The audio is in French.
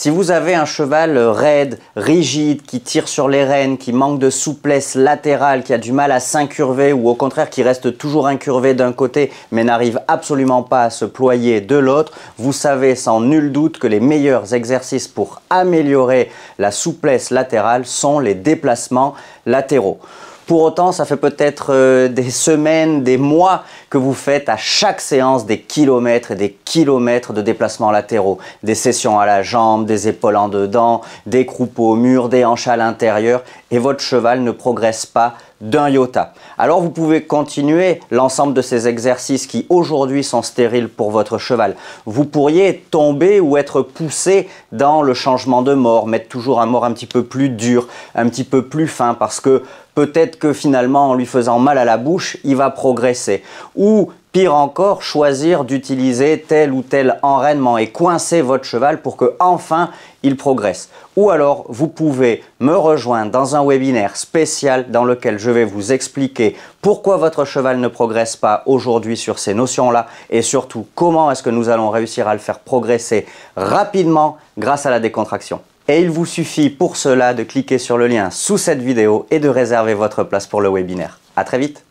Si vous avez un cheval euh, raide, rigide, qui tire sur les rênes, qui manque de souplesse latérale, qui a du mal à s'incurver ou au contraire qui reste toujours incurvé d'un côté mais n'arrive absolument pas à se ployer de l'autre, vous savez sans nul doute que les meilleurs exercices pour améliorer la souplesse latérale sont les déplacements latéraux. Pour autant, ça fait peut-être euh, des semaines, des mois que vous faites à chaque séance des kilomètres et des kilomètres de déplacements latéraux, des sessions à la jambe, des épaules en dedans, des croupes au mur, des hanches à l'intérieur, et votre cheval ne progresse pas d'un iota. Alors vous pouvez continuer l'ensemble de ces exercices qui aujourd'hui sont stériles pour votre cheval. Vous pourriez tomber ou être poussé dans le changement de mort, mettre toujours un mort un petit peu plus dur, un petit peu plus fin parce que peut-être que finalement en lui faisant mal à la bouche, il va progresser. Ou Pire encore, choisir d'utiliser tel ou tel enraînement et coincer votre cheval pour que enfin il progresse. Ou alors, vous pouvez me rejoindre dans un webinaire spécial dans lequel je vais vous expliquer pourquoi votre cheval ne progresse pas aujourd'hui sur ces notions-là et surtout comment est-ce que nous allons réussir à le faire progresser rapidement grâce à la décontraction. Et il vous suffit pour cela de cliquer sur le lien sous cette vidéo et de réserver votre place pour le webinaire. A très vite